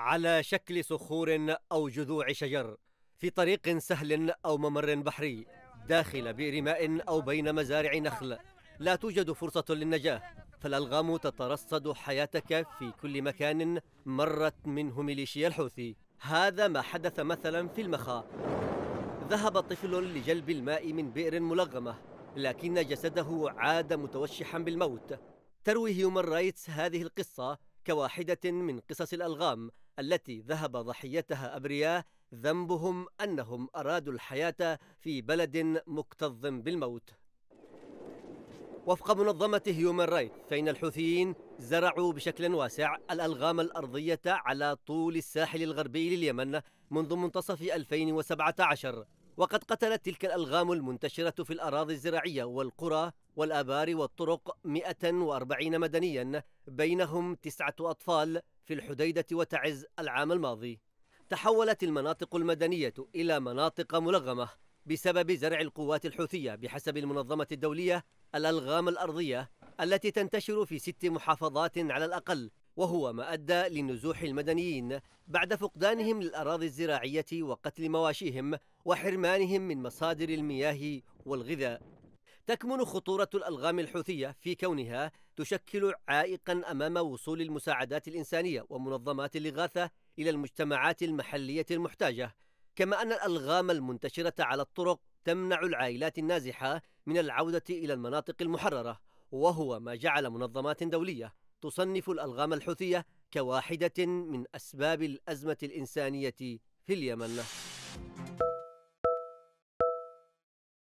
على شكل صخور أو جذوع شجر في طريق سهل أو ممر بحري داخل بئر ماء أو بين مزارع نخل لا توجد فرصة للنجاة فالألغام تترصد حياتك في كل مكان مرت منه ميليشيا الحوثي هذا ما حدث مثلا في المخا ذهب طفل لجلب الماء من بئر ملغمة لكن جسده عاد متوشحا بالموت تروي هيومن رايتس هذه القصة كواحدة من قصص الألغام التي ذهب ضحيتها أبرياء ذنبهم أنهم أرادوا الحياة في بلد مكتظ بالموت وفق منظمة هيومن رايت فإن الحوثيين زرعوا بشكل واسع الألغام الأرضية على طول الساحل الغربي لليمن منذ منتصف 2017 وقد قتلت تلك الألغام المنتشرة في الأراضي الزراعية والقرى والآبار والطرق 140 مدنيا بينهم تسعة أطفال في الحديدة وتعز العام الماضي تحولت المناطق المدنية إلى مناطق ملغمة بسبب زرع القوات الحوثية بحسب المنظمة الدولية الألغام الأرضية التي تنتشر في ست محافظات على الأقل وهو ما أدى لنزوح المدنيين بعد فقدانهم للأراضي الزراعية وقتل مواشيهم وحرمانهم من مصادر المياه والغذاء تكمن خطورة الألغام الحوثية في كونها تشكل عائقا أمام وصول المساعدات الإنسانية ومنظمات الإغاثة إلى المجتمعات المحلية المحتاجة كما أن الألغام المنتشرة على الطرق تمنع العائلات النازحة من العودة إلى المناطق المحررة وهو ما جعل منظمات دولية تصنف الألغام الحوثية كواحدة من أسباب الأزمة الإنسانية في اليمن